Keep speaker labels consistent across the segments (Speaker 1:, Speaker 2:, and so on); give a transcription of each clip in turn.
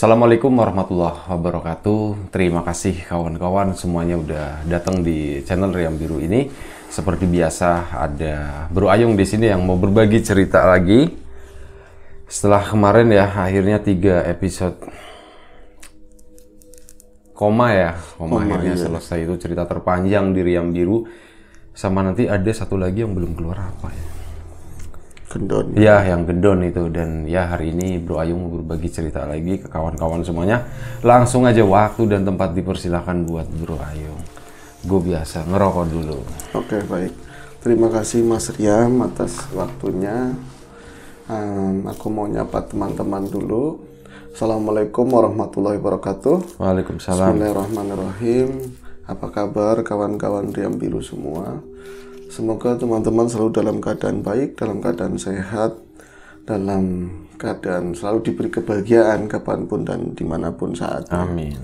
Speaker 1: Assalamualaikum warahmatullahi wabarakatuh. Terima kasih kawan-kawan semuanya udah datang di channel Riam Biru ini. Seperti biasa ada Bro Ayung di sini yang mau berbagi cerita lagi. Setelah kemarin ya akhirnya tiga episode koma ya, koma, oh akhirnya iya. selesai itu cerita terpanjang di Riam Biru. Sama nanti ada satu lagi yang belum keluar apa ya? Gendon. Ya, yang Gendon itu dan ya hari ini Bro Ayung berbagi cerita lagi ke kawan-kawan semuanya. Langsung aja waktu dan tempat dipersilahkan buat Bro Ayung. Gue biasa ngerokok dulu.
Speaker 2: Oke baik. Terima kasih Mas Riam atas waktunya. Um, aku mau nyapa teman-teman dulu. Assalamualaikum warahmatullahi wabarakatuh. Waalaikumsalam. Bismillahirrahmanirrahim. Apa kabar kawan-kawan Riam Biru semua? Semoga teman-teman selalu dalam keadaan baik, dalam keadaan sehat, dalam keadaan selalu diberi kebahagiaan kapanpun dan dimanapun saat. Amin.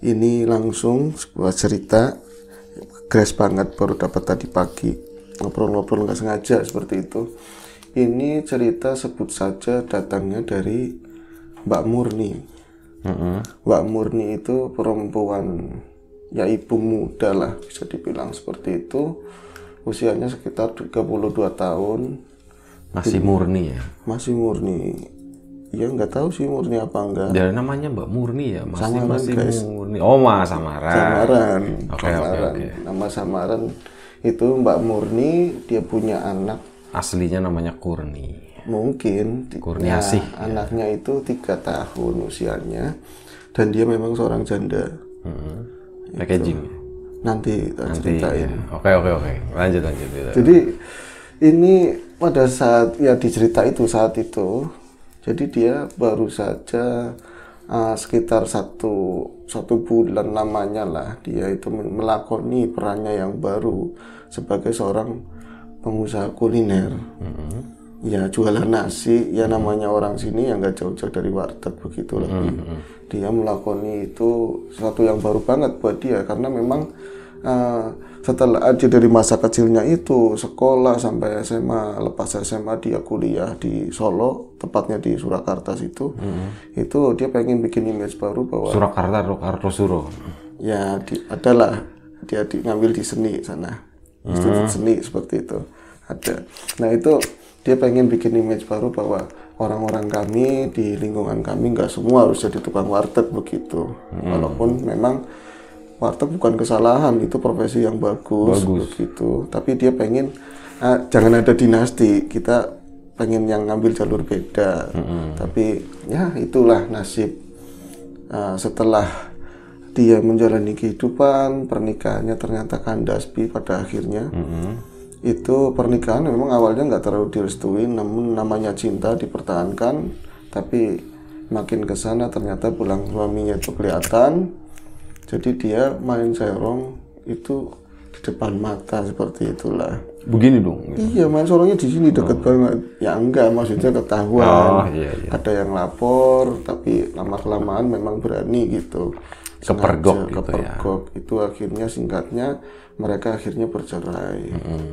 Speaker 2: Ini langsung sebuah cerita grace banget baru dapat tadi pagi ngobrol-ngobrol nggak sengaja seperti itu. Ini cerita sebut saja datangnya dari Mbak Murni. Mm -hmm. Mbak Murni itu perempuan ya ibu muda lah bisa dibilang seperti itu usianya sekitar 32 tahun
Speaker 1: masih murni ya
Speaker 2: masih murni ya nggak tahu sih murni apa enggak dari ya, namanya Mbak Murni ya masih samaran, masih guys. murni oh mas samaran samaran okay, samaran okay, okay. nama samaran itu Mbak Murni dia punya anak
Speaker 1: aslinya namanya Kurni
Speaker 2: mungkin Kurniasih ya, ya, anaknya itu tiga tahun usianya dan dia memang seorang janda hmm. packaging
Speaker 1: nanti, ceritain. Iya. Oke oke oke.
Speaker 2: Lanjut lanjut. Iya. Jadi ini pada saat ya dicerita itu saat itu, jadi dia baru saja uh, sekitar satu satu bulan lamanya lah dia itu melakoni perannya yang baru sebagai seorang pengusaha kuliner. Mm-hmm. Ya jualan nasi, ya mm-hmm. namanya orang sini yang gak jauh-jauh dari warteg begitu mm-hmm. Dia melakoni itu sesuatu yang baru banget buat dia karena memang Nah, setelah eh, dia dari masa kecilnya itu sekolah sampai SMA lepas SMA dia kuliah di Solo tepatnya di Surakarta situ hmm. itu dia pengen bikin image baru bahwa
Speaker 1: Surakarta Suro
Speaker 2: ya di, adalah dia di, ngambil di seni sana hmm. seni seperti itu ada nah itu dia pengen bikin image baru bahwa orang-orang kami di lingkungan kami nggak semua harus jadi tukang warteg begitu hmm. walaupun memang warteg bukan kesalahan itu profesi yang bagus, bagus. gitu tapi dia pengen uh, jangan ada dinasti kita pengen yang ngambil jalur beda mm -hmm. tapi ya itulah nasib uh, setelah dia menjalani kehidupan pernikahannya ternyata kandas pada akhirnya mm -hmm. itu pernikahan memang awalnya nggak terlalu direstui namun namanya cinta dipertahankan tapi makin ke sana ternyata pulang suaminya itu kelihatan jadi dia main serong itu di depan mata seperti itulah begini dong gitu. iya main serongnya di sini deket oh. banget ya enggak maksudnya ketahuan oh, iya, iya. ada yang lapor tapi lama kelamaan memang berani gitu kepergok gitu ya. kepergok ya. itu akhirnya singkatnya mereka akhirnya bercerai hmm.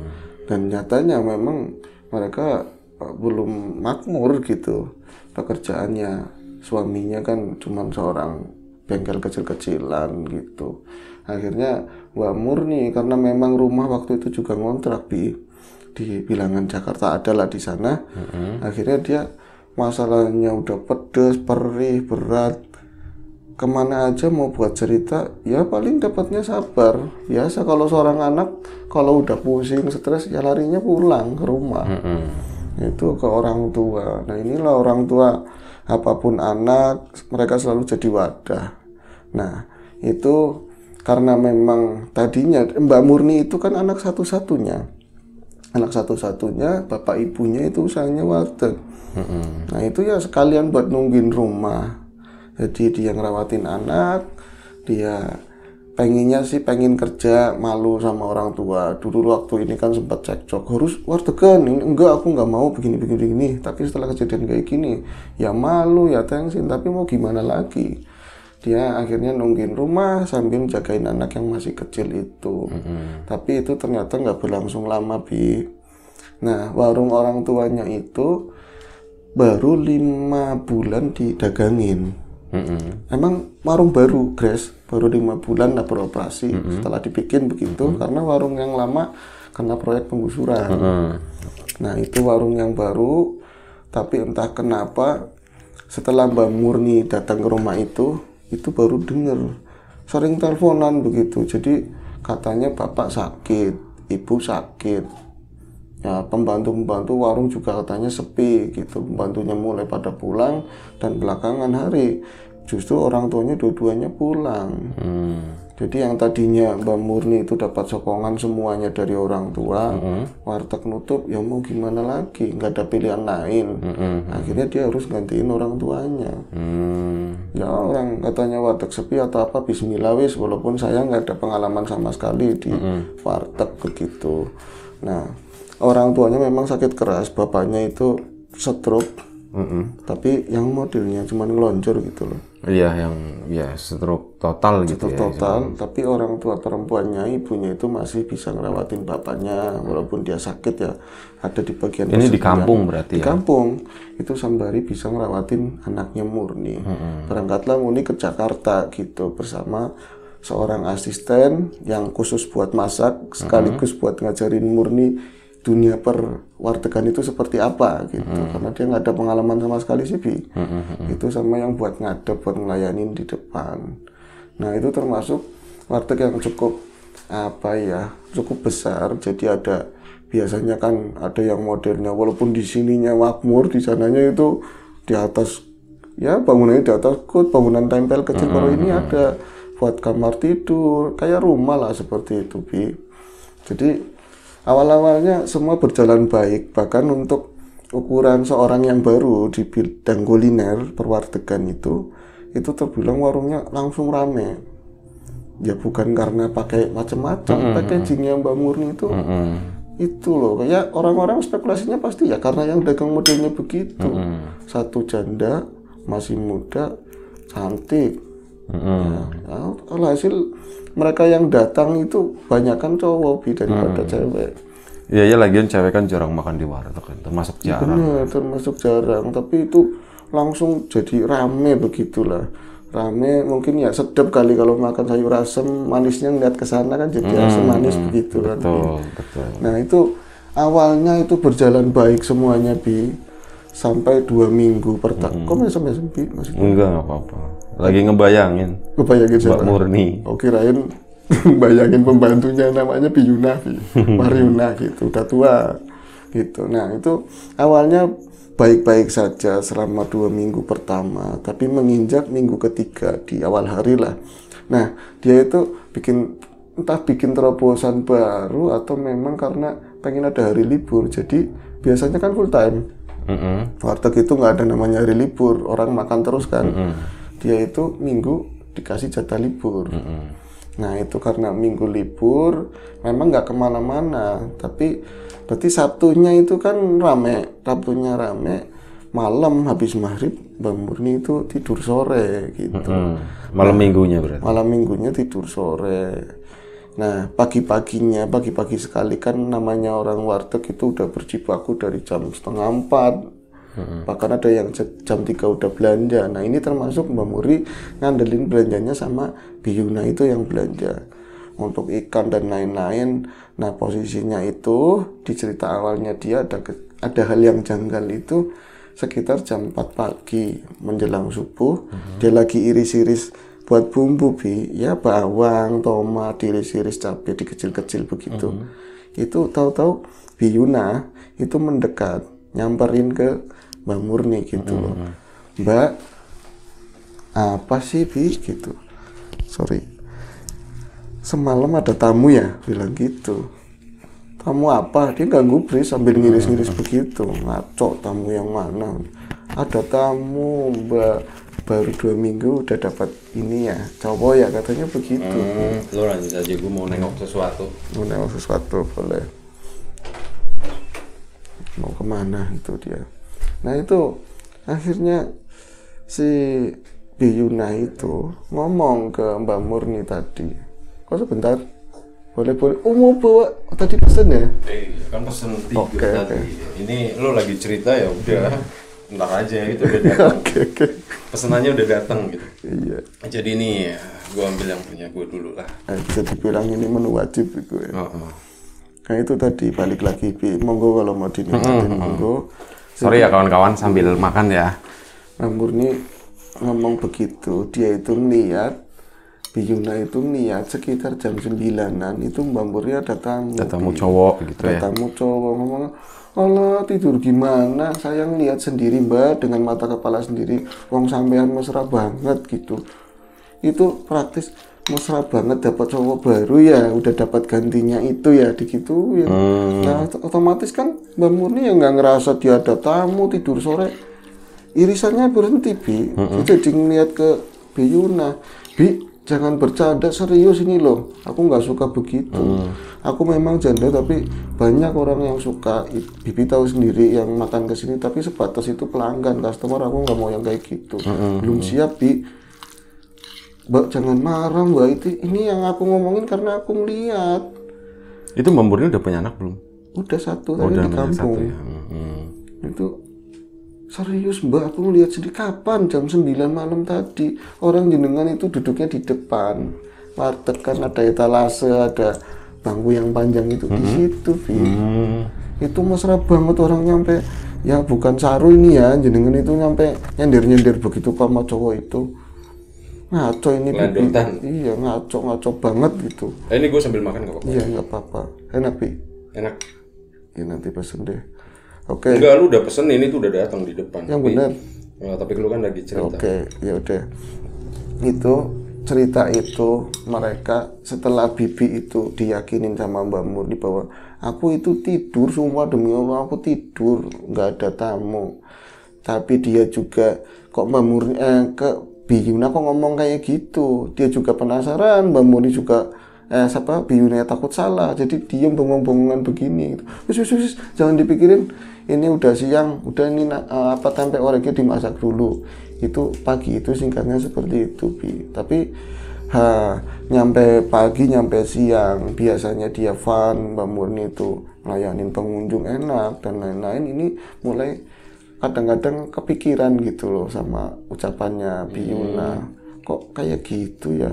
Speaker 2: dan nyatanya memang mereka eh, belum makmur gitu pekerjaannya suaminya kan cuma seorang bengkel kecil-kecilan gitu akhirnya Mbak Murni karena memang rumah waktu itu juga ngontrak di di bilangan Jakarta adalah di sana mm-hmm. akhirnya dia masalahnya udah pedes perih berat kemana aja mau buat cerita ya paling dapatnya sabar biasa kalau seorang anak kalau udah pusing stres ya larinya pulang ke rumah mm-hmm. itu ke orang tua nah inilah orang tua apapun anak mereka selalu jadi wadah nah itu karena memang tadinya Mbak Murni itu kan anak satu-satunya anak satu-satunya bapak ibunya itu usahanya warteg mm-hmm. nah itu ya sekalian buat nungguin rumah jadi dia ngerawatin anak dia pengennya sih pengen kerja malu sama orang tua dulu waktu ini kan sempat cekcok harus wartegan ini enggak aku nggak mau begini begini begini tapi setelah kejadian kayak gini ya malu ya tensin tapi mau gimana lagi dia akhirnya nungguin rumah sambil jagain anak yang masih kecil itu mm -hmm. tapi itu ternyata nggak berlangsung lama bi nah warung orang tuanya itu baru lima bulan didagangin mm -hmm. emang warung baru Grace baru lima bulan lah beroperasi mm -hmm. setelah dibikin begitu mm -hmm. karena warung yang lama kena proyek penggusuran. Mm -hmm. Nah itu warung yang baru tapi entah kenapa setelah Mbak Murni datang ke rumah itu itu baru denger sering teleponan begitu jadi katanya bapak sakit ibu sakit ya pembantu-pembantu warung juga katanya sepi gitu pembantunya mulai pada pulang dan belakangan hari justru orang tuanya dua-duanya pulang. Hmm. Jadi yang tadinya Mbak Murni itu dapat sokongan semuanya dari orang tua, -hmm. warteg nutup, ya mau gimana lagi, nggak ada pilihan lain.
Speaker 1: -hmm. Akhirnya
Speaker 2: dia harus gantiin orang tuanya. Hmm. Ya orang katanya warteg sepi atau apa, Bismillah wis, walaupun saya nggak ada pengalaman sama sekali di -hmm. warteg begitu. Nah, orang tuanya memang sakit keras, bapaknya itu stroke Mm -mm. Tapi yang modelnya cuma ngeloncur gitu loh.
Speaker 1: Iya, yang ya stroke total stroke gitu ya. total,
Speaker 2: ya. tapi orang tua perempuannya, ibunya itu masih bisa ngerawatin bapaknya walaupun dia sakit ya. Ada di bagian Ini di kampung berarti di ya. kampung. Itu sambari bisa ngerawatin anaknya Murni. Mm -hmm. Berangkatlah Murni ke Jakarta gitu bersama seorang asisten yang khusus buat masak sekaligus mm -hmm. buat ngajarin Murni dunia per wartegan itu seperti apa gitu hmm. karena dia nggak ada pengalaman sama sekali sih bi hmm, hmm, hmm. itu sama yang buat ngadep buat ngelayanin di depan nah itu termasuk warteg yang cukup apa ya cukup besar jadi ada biasanya kan ada yang modelnya walaupun di sininya makmur di sananya itu di atas ya bangunannya di atas kut bangunan tempel kecil hmm. hmm ini hmm, ada hmm. buat kamar tidur kayak rumah lah seperti itu bi jadi awal-awalnya semua berjalan baik bahkan untuk ukuran seorang yang baru di bidang kuliner perwartegan itu itu terbilang warungnya langsung rame ya bukan karena pakai macam-macam mm -hmm. packagingnya Mbak Murni itu mm -hmm. itu loh kayak orang-orang spekulasinya pasti ya karena yang dagang modelnya begitu mm -hmm. satu janda masih muda cantik
Speaker 1: Mm.
Speaker 2: Nah, hasil mereka yang datang itu banyak kan cowok bi daripada hmm. cewek.
Speaker 1: Iya ya lagian cewek kan jarang makan di warteg kan, termasuk iya, jarang.
Speaker 2: Benar, termasuk jarang. Tapi itu langsung jadi rame begitulah. Rame mungkin ya sedap kali kalau makan sayur asem, manisnya ngeliat ke sana kan jadi hmm, asem manis hmm, begitu kan. Betul, betul. Nah, itu awalnya itu berjalan baik semuanya bi sampai dua minggu pertama. hmm. Kok sampai sempit masih.
Speaker 1: enggak apa-apa lagi ngebayangin. Ngebayangin siapa? Mbak Murni.
Speaker 2: Oh kirain bayangin pembantunya namanya Piyunavi, Mariuna gitu, udah tua gitu. Nah itu awalnya baik-baik saja selama dua minggu pertama, tapi menginjak minggu ketiga di awal hari lah. Nah dia itu bikin entah bikin terobosan baru atau memang karena pengen ada hari libur, jadi biasanya kan full time. Mm -hmm. Warteg itu nggak ada namanya hari libur, orang makan terus kan. Mm -hmm dia itu minggu dikasih jatah libur. Mm -hmm. Nah itu karena minggu libur, memang nggak kemana-mana. Tapi berarti Sabtunya itu kan rame, Sabtunya rame. Malam habis maghrib, Mbak Murni itu tidur sore gitu.
Speaker 1: Mm -hmm. Malam nah, minggunya berarti.
Speaker 2: Malam minggunya tidur sore. Nah, pagi-paginya, pagi-pagi sekali kan namanya orang warteg itu udah berjibaku dari jam setengah empat Hmm. Bahkan ada yang jam 3 udah belanja. Nah, ini termasuk Mbak Muri ngandelin belanjanya sama Biyuna itu yang belanja untuk ikan dan lain-lain. Nah, posisinya itu di cerita awalnya dia ada ada hal yang janggal itu sekitar jam 4 pagi menjelang subuh. Hmm. Dia lagi iris-iris buat bumbu bi ya bawang, tomat, iris-iris cabai di kecil kecil begitu. Hmm. Itu tahu-tahu Biyuna itu mendekat nyamperin ke Mbak Murni gitu loh. Hmm. Mbak apa sih Bi gitu. Sorry. Semalam ada tamu ya bilang gitu. Tamu apa? Dia nggak gubris sambil ngiris-ngiris hmm. begitu. Ngaco tamu yang mana? Ada tamu Mbak baru dua minggu udah dapat ini ya cowok ya katanya
Speaker 1: begitu hmm, lo lanjut aja gue mau nengok sesuatu
Speaker 2: mau nengok sesuatu boleh mau kemana itu dia nah itu akhirnya si Biyuna itu ngomong ke Mbak Murni tadi kok sebentar boleh boleh oh mau bawa tadi pesen ya eh,
Speaker 1: kan pesen tiga okay, tadi okay. ini lo lagi cerita ya udah iya. ntar aja gitu udah datang okay, okay. pesenannya udah datang gitu iya jadi ini ya,
Speaker 2: gue ambil yang punya gue dulu lah eh, bisa dibilang ini menu wajib gue ya. oh, oh. nah itu tadi balik lagi monggo kalau mau dinikmatin monggo Sorry ya
Speaker 1: kawan-kawan sambil makan ya.
Speaker 2: Murni ngomong begitu, dia itu niat Biyuna itu niat sekitar jam sembilanan itu Mbak Murni ada tamu. Ada tamu
Speaker 1: cowok gitu ya. Ada tamu
Speaker 2: cowok ngomong, Allah tidur gimana? Saya lihat sendiri Mbak dengan mata kepala sendiri, wong sampean mesra banget gitu. Itu praktis mesra banget dapat cowok baru ya udah dapat gantinya itu ya ya hmm. nah otomatis kan Mbak Murni yang nggak ngerasa dia ada tamu tidur sore irisannya berhenti bi hmm. jadi ngeliat ke Biyuna bi jangan bercanda serius ini loh aku nggak suka begitu hmm. aku memang janda tapi banyak orang yang suka bibi tahu sendiri yang makan ke sini tapi sebatas itu pelanggan customer aku nggak mau yang kayak gitu hmm. belum siap bi Mbak jangan marah Mbak itu ini yang aku ngomongin karena aku melihat.
Speaker 1: Itu Mbak Murni udah punya anak belum?
Speaker 2: Udah satu oh, di kampung. Satu ya. hmm. Itu serius Mbak aku melihat sendiri kapan jam 9 malam tadi orang jenengan itu duduknya di depan warteg kan ada etalase ada bangku yang panjang itu hmm. di situ Vi. Hmm. Itu mesra banget orang nyampe ya bukan saru ini ya jenengan itu nyampe nyender-nyender begitu sama cowok itu ngaco ini Landutan. iya ngaco ngaco banget gitu eh, ini gue sambil makan gak apa-apa iya nggak apa-apa enak pi enak ya nanti pesen deh oke okay. enggak
Speaker 1: lu udah pesen ini tuh udah datang di depan yang benar
Speaker 2: nah, eh, tapi lu kan lagi cerita oke okay, ya udah itu cerita itu mereka setelah bibi itu diyakinin sama Mbak Murni bahwa aku itu tidur semua demi Allah aku tidur nggak ada tamu tapi dia juga kok Mbak Murni eh, ke Biyuna kok ngomong kayak gitu dia juga penasaran Mbak Murni juga eh, siapa Biyuna takut salah jadi diem bengong-bengongan begini gitu. wis, wis, jangan dipikirin ini udah siang udah ini uh, apa tempe orangnya dimasak dulu itu pagi itu singkatnya seperti itu Bi tapi ha, nyampe pagi nyampe siang biasanya dia fun Mbak Murni itu melayani pengunjung enak dan lain-lain ini mulai kadang-kadang kepikiran gitu loh sama ucapannya Biuna hmm. kok kayak gitu ya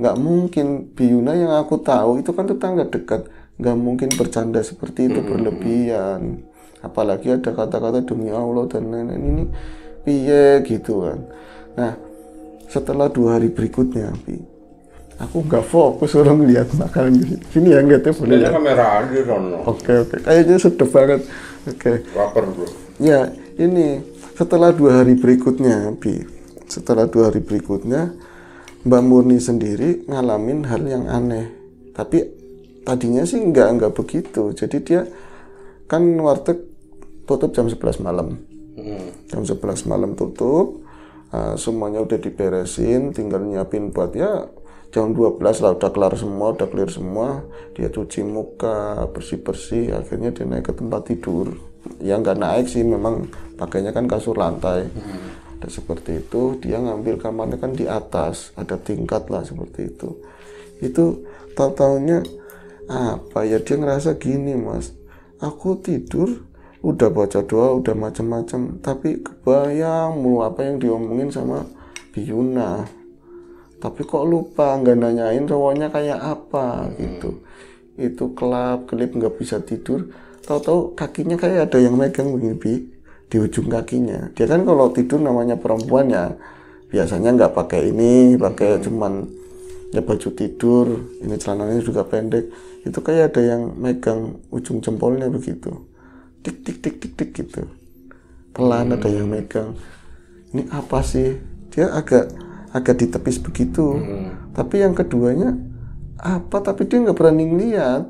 Speaker 2: nggak mungkin Biuna yang aku tahu itu kan tetangga dekat nggak mungkin bercanda seperti itu hmm. berlebihan apalagi ada kata-kata demi Allah dan lain-lain ini piye gitu kan nah setelah dua hari berikutnya aku nggak fokus orang lihat makanan ini ya, ini yang nggak boleh ya kamera ada oke oke kayaknya sedep banget oke okay. lapar bro ya ini setelah dua hari berikutnya Bi setelah dua hari berikutnya Mbak Murni sendiri ngalamin hal yang aneh tapi tadinya sih nggak nggak begitu jadi dia kan warteg tutup jam 11 malam hmm. jam 11 malam tutup uh, semuanya udah diberesin tinggal nyiapin buat ya jam 12 lah udah kelar semua udah clear semua dia cuci muka bersih-bersih akhirnya dia naik ke tempat tidur yang nggak naik sih memang pakainya kan kasur lantai hmm. dan seperti itu dia ngambil kamarnya kan di atas ada tingkat lah seperti itu itu tahu taunya apa ya dia ngerasa gini mas aku tidur udah baca doa udah macam-macam tapi kebayang mau apa yang diomongin sama Biuna tapi kok lupa nggak nanyain cowoknya kayak apa hmm. gitu itu kelap kelip nggak bisa tidur tahu-tahu kakinya kayak ada yang megang begini di ujung kakinya dia kan kalau tidur namanya perempuan ya biasanya nggak pakai ini pakai hmm. cuman ya baju tidur ini celananya juga pendek itu kayak ada yang megang ujung jempolnya begitu tik tik tik tik tik gitu pelan hmm. ada yang megang ini apa sih dia agak agak ditepis begitu hmm. tapi yang keduanya apa tapi dia nggak berani ngeliat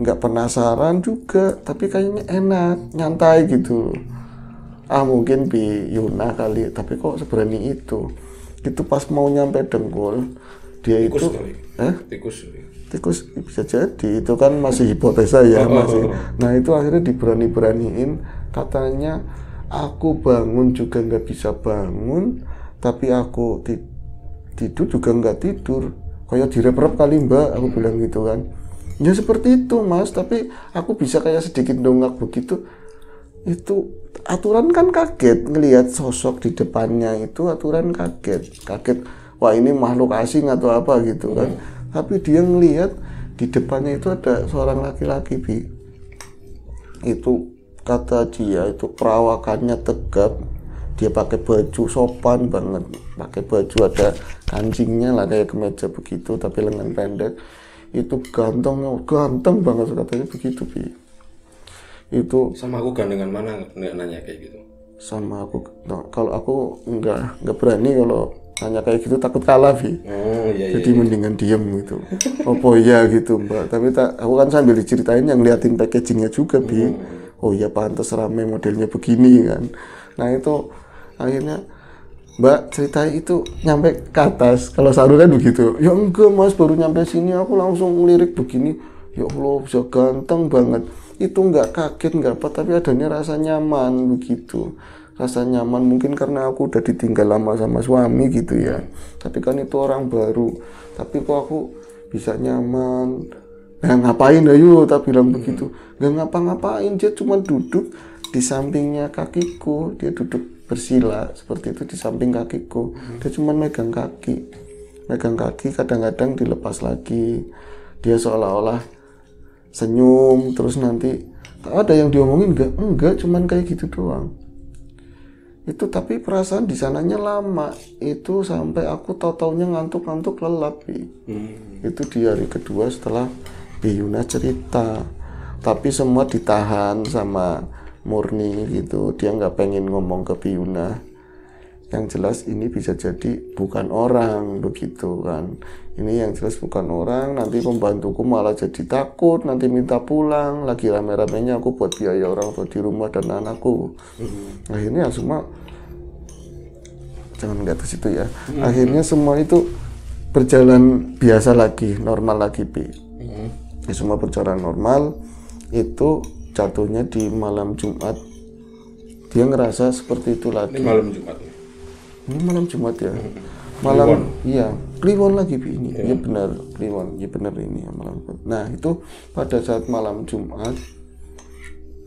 Speaker 2: nggak penasaran juga tapi kayaknya enak nyantai gitu ah mungkin bi Yuna kali tapi kok seberani itu itu pas mau nyampe dengkul dia tikus itu kali. Eh? tikus ya. tikus bisa jadi itu kan masih hipotesa ya oh, oh, masih oh. nah itu akhirnya diberani beraniin katanya aku bangun juga nggak bisa bangun tapi aku tidur juga nggak tidur kayak direp-rep kali mbak aku bilang gitu kan ya seperti itu mas tapi aku bisa kayak sedikit dongak begitu itu aturan kan kaget ngelihat sosok di depannya itu aturan kaget kaget wah ini makhluk asing atau apa gitu kan iya. tapi dia ngelihat di depannya itu ada seorang laki-laki bi itu kata dia itu perawakannya tegap dia pakai baju sopan banget pakai baju ada kancingnya lah kayak kemeja begitu tapi lengan pendek itu ganteng ganteng banget katanya begitu bi itu sama aku
Speaker 1: gandengan mana nggak nanya kayak gitu
Speaker 2: sama aku no, nah, kalau aku enggak enggak berani kalau tanya kayak gitu takut kalah bi oh, iya, iya jadi iya, mendingan diem gitu oh iya gitu mbak tapi tak aku kan sambil diceritain yang liatin packagingnya juga bi hmm. oh iya pantas rame modelnya begini kan nah itu akhirnya Mbak cerita itu nyampe ke atas kalau Saruna begitu ya enggak mas baru nyampe sini aku langsung lirik begini ya Allah bisa ganteng banget itu enggak kaget enggak apa tapi adanya rasa nyaman begitu rasa nyaman mungkin karena aku udah ditinggal lama sama suami gitu ya tapi kan itu orang baru tapi kok aku bisa nyaman nah ngapain ayo tapi bilang hmm. begitu nggak ngapa-ngapain dia cuma duduk di sampingnya kakiku dia duduk bersila seperti itu di samping kakiku dia cuma megang kaki megang kaki kadang-kadang dilepas lagi dia seolah-olah senyum terus nanti ada yang diomongin enggak enggak cuman kayak gitu doang itu tapi perasaan di sananya lama itu sampai aku tau taunya ngantuk-ngantuk lelap hmm. itu di hari kedua setelah Biyuna cerita tapi semua ditahan sama murni gitu dia nggak pengen ngomong ke Piuna yang jelas ini bisa jadi bukan orang begitu kan ini yang jelas bukan orang nanti pembantuku malah jadi takut nanti minta pulang lagi rame-ramenya aku buat biaya orang tua di rumah dan anakku mhm. akhirnya semua jangan nggak ke situ ya akhirnya semua itu berjalan biasa lagi normal lagi pi mhm. ya, semua berjalan normal itu jatuhnya di malam Jumat dia ngerasa seperti itu lagi ini malam Jumat ya? ini malam Jumat ya hmm. malam iya Kliwon lagi ini ya, ya benar Kliwon ya benar ini ya, malam nah itu pada saat malam Jumat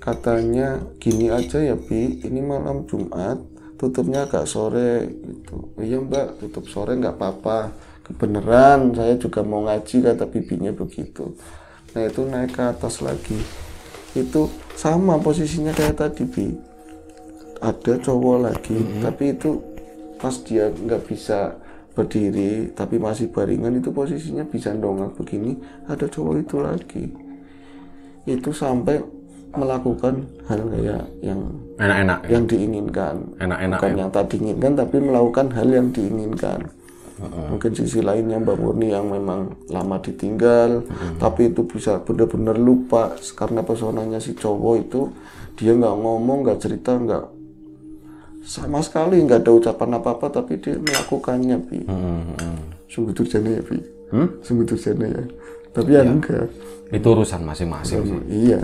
Speaker 2: katanya gini aja ya Bi ini malam Jumat tutupnya agak sore gitu iya mbak tutup sore nggak apa-apa kebenaran saya juga mau ngaji kata bibinya begitu nah itu naik ke atas lagi itu sama posisinya kayak tadi bi ada cowok lagi mm -hmm. tapi itu pas dia nggak bisa berdiri tapi masih baringan itu posisinya bisa dongak begini ada cowok itu lagi itu sampai melakukan hal kayak yang enak-enak ya? yang diinginkan enak enak. Ya? yang tak diinginkan, tapi melakukan hal yang diinginkan Mungkin sisi lainnya Mbak Murni yang memang lama ditinggal, uh-huh. tapi itu bisa benar-benar lupa karena pesonanya si cowok itu dia nggak ngomong, nggak cerita, nggak sama sekali nggak ada ucapan apa-apa tapi dia melakukannya pi. Uh-huh. Sungguh terjadi ya pi. Hmm? Sungguh terjadi ya. Tapi ya, ya enggak. Itu urusan masing-masing Iya.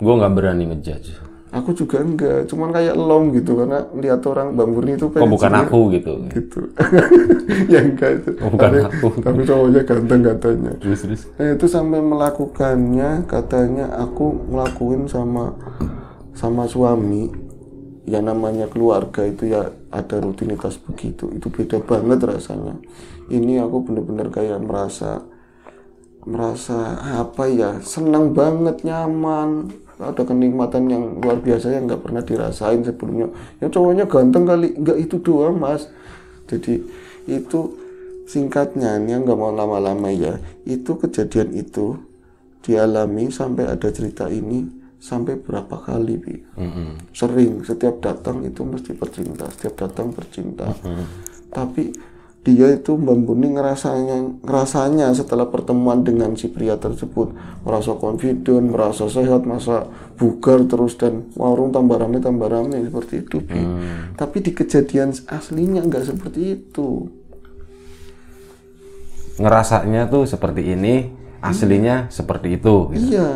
Speaker 1: Gue nggak berani ngejudge
Speaker 2: aku juga enggak cuman kayak long gitu karena lihat orang Bang Murni itu kayak oh, bukan cewek. aku
Speaker 1: gitu gitu
Speaker 2: ya enggak itu oh, bukan tapi, aku tapi cowoknya ganteng katanya terus terus nah, itu sampai melakukannya katanya aku ngelakuin sama sama suami yang namanya keluarga itu ya ada rutinitas begitu itu beda banget rasanya ini aku bener-bener kayak merasa merasa apa ya senang banget nyaman ada kenikmatan yang luar biasa yang nggak pernah dirasain sebelumnya yang cowoknya ganteng kali nggak itu doang mas jadi itu singkatnya ini nggak mau lama-lama ya itu kejadian itu dialami sampai ada cerita ini sampai berapa kali bi mm-hmm. sering setiap datang itu mesti bercinta setiap datang bercinta mm-hmm. tapi dia itu Mbak Buni ngerasanya ngerasanya setelah pertemuan dengan si pria tersebut merasa confident, merasa sehat, masa bugar terus dan warung tambah rame tambah rame seperti itu. Hmm. Tapi di kejadian aslinya nggak seperti itu.
Speaker 1: Ngerasanya tuh seperti ini, aslinya hmm. seperti itu. Gitu.
Speaker 2: Iya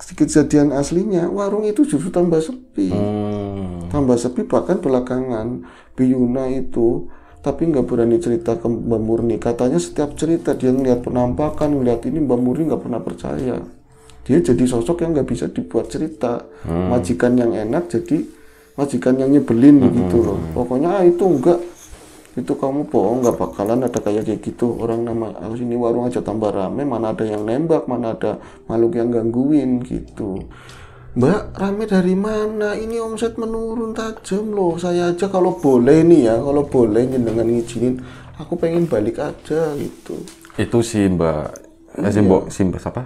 Speaker 2: kejadian aslinya warung itu justru tambah sepi hmm. tambah sepi bahkan belakangan Biyuna itu tapi nggak berani cerita ke Mbak Murni katanya setiap cerita dia ngeliat penampakan ngeliat ini Mbak Murni nggak pernah percaya dia jadi sosok yang nggak bisa dibuat cerita hmm. majikan yang enak jadi majikan yang nyebelin hmm. gitu loh hmm. pokoknya ah, itu enggak itu kamu bohong nggak bakalan ada kayak kayak gitu orang nama harus oh, ini warung aja tambah rame mana ada yang nembak mana ada makhluk yang gangguin gitu Mbak, rame dari mana? Ini omset menurun tajam loh. Saya aja kalau boleh nih ya, kalau boleh dengan ngizinin, aku pengen balik aja gitu.
Speaker 1: Itu si Mbak, iya. eh, si iya. Mbok, si Mbak siapa?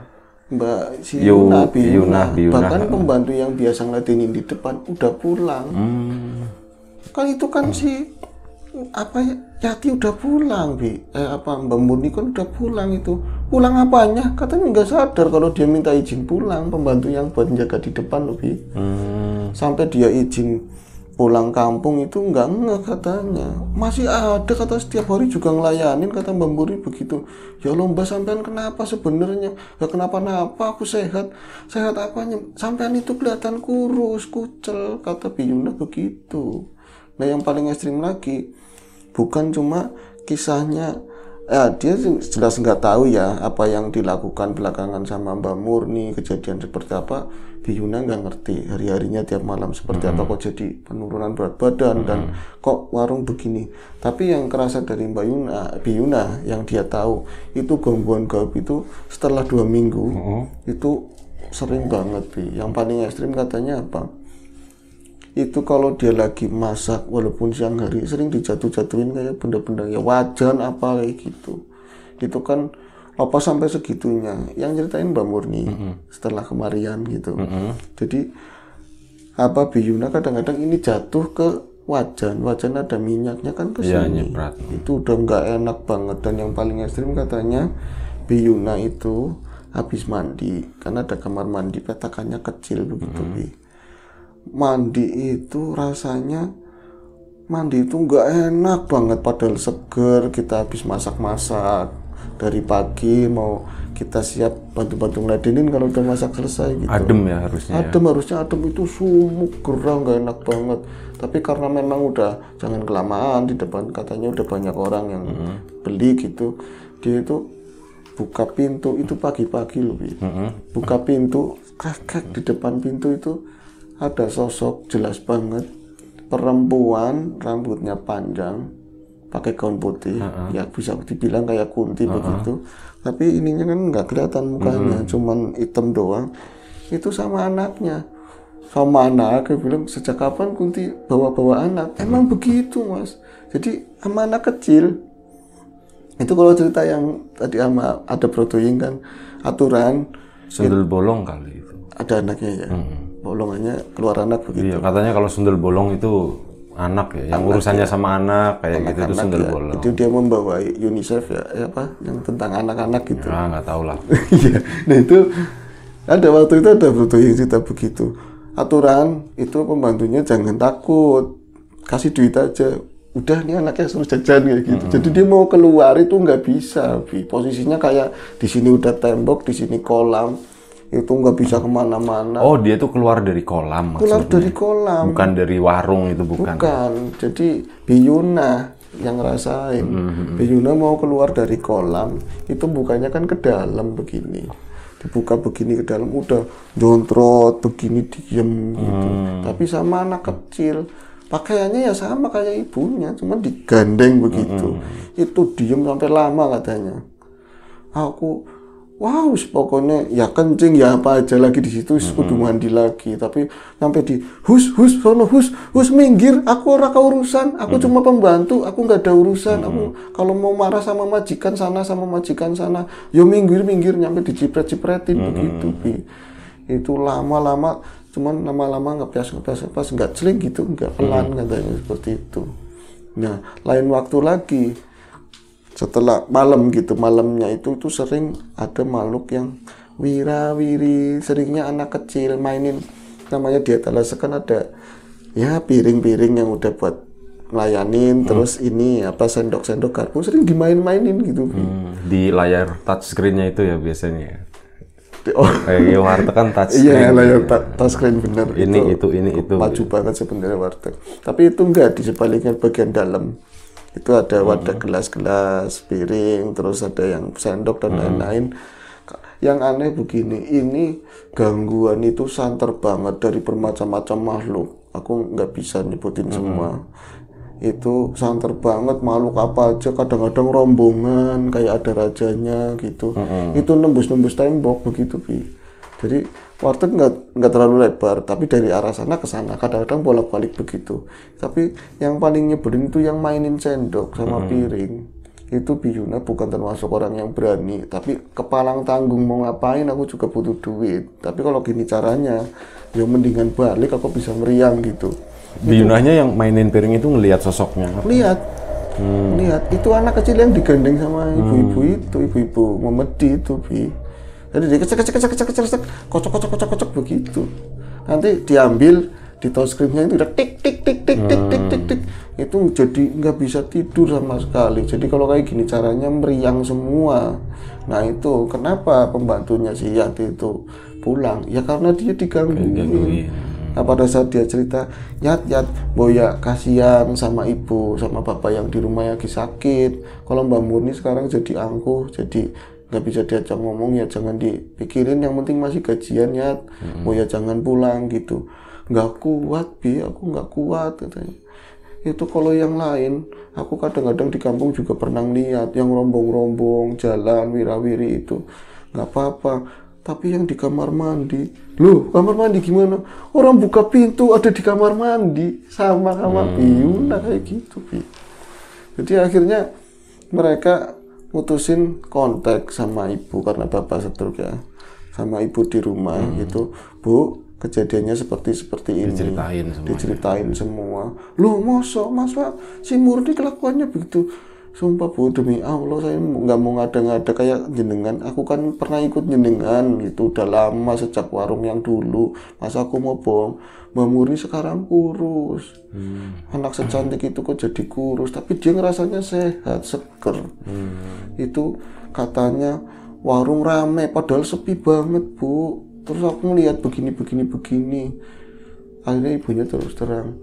Speaker 2: Mbak si Yu, Yuna, nah, Bahkan pembantu yang biasa ngeladenin di depan udah pulang. Hmm. Kan itu kan hmm. si apa ya Yati udah pulang bi eh, apa Mbak Murni kan udah pulang itu pulang apanya katanya nggak sadar kalau dia minta izin pulang pembantu yang buat jaga di depan loh bi hmm. sampai dia izin pulang kampung itu nggak nggak katanya masih ada kata setiap hari juga ngelayanin kata Mbak Murni begitu ya lomba sampean kenapa sebenarnya nggak ya, kenapa-napa aku sehat sehat apanya sampean itu kelihatan kurus kucel kata Biyuna begitu Nah yang paling ekstrim lagi bukan cuma kisahnya ya dia jelas nggak tahu ya apa yang dilakukan belakangan sama Mbak Murni kejadian seperti apa Biyuna nggak ngerti hari harinya tiap malam seperti -hmm. apa kok jadi penurunan berat badan -hmm. dan kok warung begini tapi yang kerasa dari Mbak ah, Yuna Biyuna yang dia tahu itu gangguan gaib itu setelah dua minggu -hmm. itu sering banget bi yang paling ekstrim katanya apa itu kalau dia lagi masak walaupun siang hari sering dijatuh-jatuhin kayak benda-benda ya wajan apa kayak gitu itu kan apa sampai segitunya yang ceritain Mbak Murni mm -hmm. setelah kemarian gitu mm -hmm. jadi apa biyuna kadang-kadang ini jatuh ke wajan wajan ada minyaknya kan ke iya, sini itu udah nggak enak banget dan yang paling ekstrim katanya biyuna itu habis mandi karena ada kamar mandi petakannya kecil begitu mm -hmm mandi itu rasanya mandi itu nggak enak banget padahal seger kita habis masak-masak dari pagi mau kita siap bantu-bantu ngeladenin kalau udah masak selesai gitu adem ya harusnya ya. adem ya. harusnya adem itu sumuk gerah nggak enak banget tapi karena memang udah jangan kelamaan di depan katanya udah banyak orang yang mm -hmm. beli gitu dia itu buka pintu itu pagi-pagi loh mm -hmm. buka pintu kakek di depan pintu itu ada sosok jelas banget perempuan rambutnya panjang pakai gaun putih uh -huh. ya bisa dibilang kayak kunti uh -huh. begitu tapi ininya kan nggak kelihatan mukanya uh-huh. cuman hitam doang itu sama anaknya sama anak dia bilang sejak kapan kunti bawa-bawa anak emang begitu mas jadi sama anak kecil itu kalau cerita yang tadi ama ada protein kan aturan sendal bolong kali itu ada anaknya ya uh-huh bolongannya keluar anak begitu.
Speaker 1: Iya, katanya kalau sundel bolong itu anak ya, yang anak urusannya ya. sama anak kayak anak gitu anak itu sundel ya. bolong. Itu
Speaker 2: dia membawa UNICEF ya, ya apa yang tentang anak-anak gitu. Ya, nggak tahu lah. Iya, nah itu ada waktu itu ada foto yang cerita begitu. Aturan itu pembantunya jangan takut, kasih duit aja. Udah nih anaknya suruh jajan kayak gitu. Hmm. Jadi dia mau keluar itu nggak bisa. Posisinya kayak di sini udah tembok, di sini kolam, itu nggak bisa kemana-mana. Oh,
Speaker 1: dia tuh keluar dari kolam maksudnya? Keluar dari
Speaker 2: kolam. Bukan
Speaker 1: dari warung itu, bukan?
Speaker 2: Bukan. Jadi Biyuna yang ngerasain. Mm -hmm. hmm, hmm. Biyuna mau keluar dari kolam, itu bukannya kan ke dalam begini. Dibuka begini ke dalam, udah jontrot, begini diem gitu. Mm. Tapi sama anak kecil. Pakaiannya ya sama kayak ibunya, cuma digandeng begitu. Mm -hmm. Itu diem sampai lama katanya. Aku wow pokoknya ya kencing ya apa aja lagi di situ mm -hmm. mandi lagi tapi sampai di hus hus solo hus hus minggir aku ora urusan aku mm -hmm. cuma pembantu aku nggak ada urusan mm -hmm. aku kalau mau marah sama majikan sana sama majikan sana yo ya minggir minggir nyampe dicipret cipretin mm -hmm. begitu Bi. itu lama-lama cuman lama-lama nggak pas nggak pas nggak celing gitu nggak pelan mm -hmm. katanya seperti itu nah lain waktu lagi setelah malam gitu malamnya itu tuh sering ada makhluk yang wirawiri seringnya anak kecil mainin namanya dia telah kan ada ya piring-piring yang udah buat layanin hmm. terus ini apa sendok-sendok garpu sering dimain-mainin gitu hmm,
Speaker 1: di layar touchscreennya itu ya biasanya oh kayak warteg kan touchscreen iya layar
Speaker 2: ta touchscreen bener ini itu, itu ini itu maju banget sebenarnya warteg tapi itu enggak di sebaliknya bagian dalam itu ada hmm. wadah gelas-gelas piring terus ada yang sendok dan hmm. lain-lain yang aneh begini ini gangguan itu santer banget dari bermacam-macam makhluk aku nggak bisa nyebutin hmm. semua itu santer banget makhluk apa aja kadang-kadang rombongan kayak ada rajanya gitu itu nembus-nembus tembok begitu bi jadi warteg nggak terlalu lebar tapi dari arah sana ke sana kadang-kadang bolak balik begitu tapi yang paling nyebelin itu yang mainin sendok sama hmm. piring itu Biyuna bukan termasuk orang yang berani tapi kepalang tanggung mau ngapain aku juga butuh duit tapi kalau gini caranya ya mendingan balik aku bisa meriang gitu Biyunanya
Speaker 1: yang mainin piring itu ngelihat sosoknya lihat hmm. lihat
Speaker 2: itu anak kecil yang digandeng sama hmm. ibu-ibu itu ibu-ibu memedi itu bi jadi dia kecek kecek kecek kecek kecek kocok kocok kocok kocok begitu. Nanti diambil di touchscreennya itu udah tik tik tik tik tik tik tik tik hmm. itu jadi nggak bisa tidur sama sekali. Jadi kalau kayak gini caranya meriang semua. Nah itu kenapa pembantunya si Yati itu pulang? Ya karena dia diganggu Nah pada saat dia cerita, Yat, Yat, Boya kasihan sama ibu, sama bapak yang di rumah lagi sakit. Kalau Mbak Murni sekarang jadi angkuh, jadi nggak bisa diajak ngomong ya jangan dipikirin yang penting masih gajian ya, oh ya jangan pulang gitu nggak kuat bi aku nggak kuat katanya itu kalau yang lain aku kadang-kadang di kampung juga pernah lihat yang rombong-rombong jalan wirawiri itu nggak apa-apa tapi yang di kamar mandi loh kamar mandi gimana orang buka pintu ada di kamar mandi sama kamar hmm. biuna kayak gitu bi jadi akhirnya mereka mutusin kontak sama ibu karena bapak setruk ya sama ibu di rumah hmm. gitu bu kejadiannya seperti seperti ini diceritain semua diceritain semua lu mosok pak si Murni kelakuannya begitu sumpah bu demi Allah saya nggak mau ngada-ngada kayak jenengan aku kan pernah ikut jenengan gitu udah lama sejak warung yang dulu masa aku mau bohong memuri sekarang kurus hmm. anak secantik itu kok jadi kurus tapi dia ngerasanya sehat seger hmm. itu katanya warung rame padahal sepi banget bu terus aku melihat begini begini begini akhirnya ibunya terus terang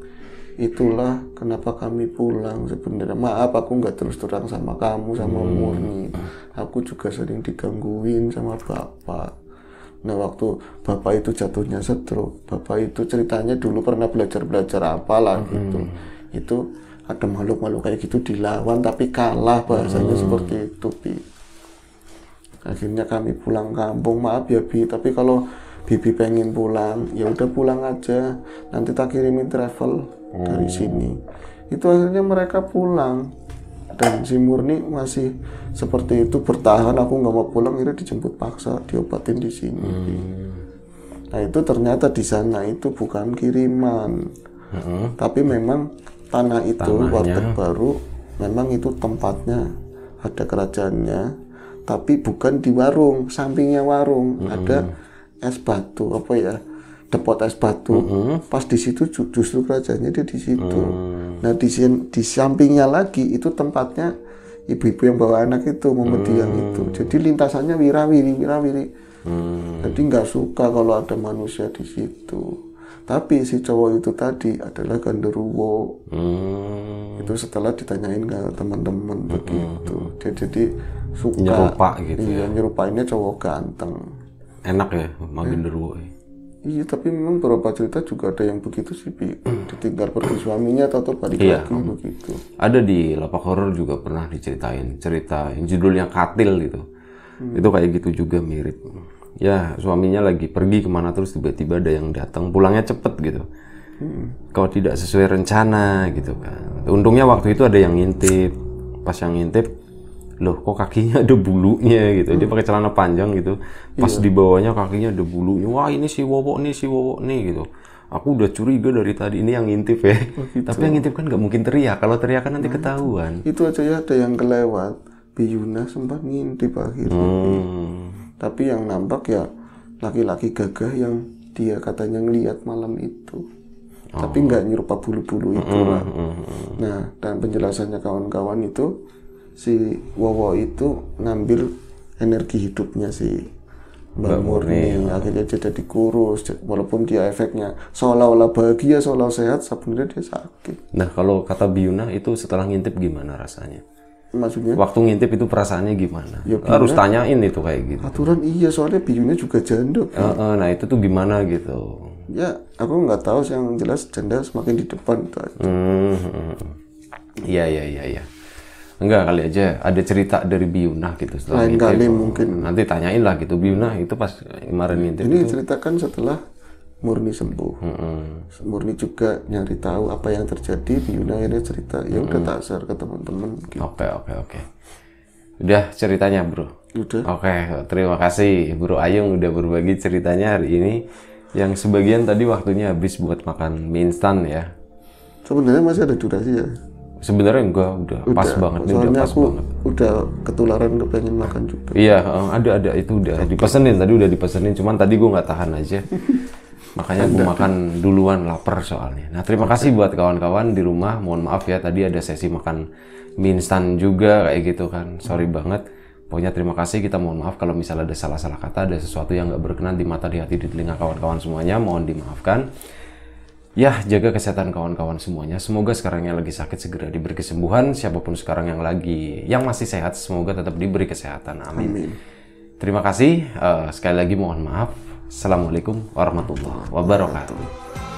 Speaker 2: itulah kenapa kami pulang sebenarnya maaf aku nggak terus terang sama kamu sama hmm. Murni aku juga sering digangguin sama bapak nah waktu bapak itu jatuhnya stroke bapak itu ceritanya dulu pernah belajar belajar apalah hmm. gitu itu ada makhluk-makhluk kayak gitu dilawan tapi kalah bahasanya hmm. seperti itu Bi. akhirnya kami pulang kampung maaf ya Bi tapi kalau Bibi pengen pulang ya udah pulang aja nanti tak kirimin travel hmm. dari sini itu akhirnya mereka pulang dan si Murni masih seperti itu bertahan aku nggak mau pulang akhirnya dijemput paksa diobatin di sini hmm. nah itu ternyata di sana itu bukan kiriman hmm. tapi memang tanah itu Tanahnya. baru memang itu tempatnya ada kerajaannya tapi bukan di warung sampingnya warung hmm. ada es batu apa ya depot es batu. Mm -hmm. Pas di situ justru kerajaannya dia di situ. Mm. Nah di, di sampingnya lagi itu tempatnya ibu-ibu yang bawa anak itu memediang hmm. mm. itu. Jadi lintasannya wirawiri wirawiri. Mm. Jadi nggak suka kalau ada manusia di situ. Tapi si cowok itu tadi adalah Ganderuwo Mm. Itu setelah ditanyain ke teman-teman mm. begitu. Dia jadi suka nyerupa gitu. Iya, ya. nyerupainnya cowok ganteng.
Speaker 1: Enak ya, sama iya. genderuwo.
Speaker 2: ya. Iya, tapi memang beberapa cerita juga ada yang begitu sih, Bi. Hmm. Ditinggal pergi suaminya atau, atau balik iya. lagi begitu.
Speaker 1: Ada di lapak horor juga pernah diceritain cerita yang judulnya Katil gitu. Hmm. Itu kayak gitu juga mirip. Ya, suaminya lagi pergi kemana terus tiba-tiba ada yang datang, pulangnya cepet gitu. Hmm. Kalau tidak sesuai rencana gitu kan. Untungnya waktu itu ada yang ngintip. Pas yang ngintip, loh kok kakinya ada bulunya gitu dia hmm. pakai celana panjang gitu pas yeah. di bawahnya kakinya ada bulunya wah ini si wowo nih si wowo nih gitu aku udah curiga dari tadi ini yang ngintip ya oh, gitu. tapi yang ngintip kan nggak mungkin teriak kalau teriak kan nanti nah, ketahuan
Speaker 2: itu aja ya ada yang kelewat Biyuna sempat ngintip akhirnya hmm. tapi yang nampak ya laki-laki gagah yang dia katanya ngelihat malam itu oh. tapi nggak nyerupa bulu-bulu itu lah mm, hmm, nah dan penjelasannya kawan-kawan itu si Wowo itu ngambil energi hidupnya si Mbak Murni. Murni ya. akhirnya dia jadi kurus walaupun dia efeknya seolah-olah bahagia seolah sehat sebenarnya dia sakit
Speaker 1: nah kalau kata Biuna itu setelah ngintip gimana rasanya
Speaker 2: maksudnya waktu
Speaker 1: ngintip itu perasaannya gimana ya, harus tanyain itu kayak gitu
Speaker 2: aturan iya soalnya Biuna juga janda kan? e
Speaker 1: -e, nah itu tuh gimana gitu
Speaker 2: ya aku nggak tahu sih yang jelas janda semakin di depan itu aja.
Speaker 1: Hmm. hmm, hmm. Iya iya iya iya enggak kali aja ada cerita dari Biuna gitu setelah lain kali mungkin nanti tanyain lah gitu Biuna itu pas kemarin ngintip ini itu.
Speaker 2: ceritakan setelah murni sembuh mm -hmm. murni juga nyari tahu apa yang terjadi Biuna ini cerita yang udah mm -hmm. tak share ke teman-teman gitu.
Speaker 1: oke oke oke udah ceritanya bro udah oke terima kasih Bro Ayung udah berbagi ceritanya hari ini yang sebagian tadi waktunya habis buat makan mie instan ya
Speaker 2: sebenarnya masih ada durasi ya
Speaker 1: Sebenarnya enggak, udah, udah pas banget nih, udah pas
Speaker 2: aku banget. Udah ketularan kepengen makan juga.
Speaker 1: Iya, eh, ada ada itu udah dipesenin tadi udah dipesenin, cuman tadi gue nggak tahan aja. Makanya gue makan duluan lapar soalnya. Nah terima okay. kasih buat kawan-kawan di rumah. Mohon maaf ya tadi ada sesi makan mie instan juga kayak gitu kan. Sorry hmm. banget. Pokoknya terima kasih. Kita mohon maaf kalau misalnya ada salah-salah kata, ada sesuatu yang nggak berkenan di mata, di hati, di telinga kawan-kawan semuanya. Mohon dimaafkan. Ya, jaga kesehatan kawan-kawan semuanya. Semoga sekarang yang lagi sakit segera diberi kesembuhan. Siapapun sekarang yang lagi, yang masih sehat, semoga tetap diberi kesehatan. Amin. Amin. Terima kasih. Uh, sekali lagi mohon maaf. Assalamualaikum warahmatullahi wabarakatuh.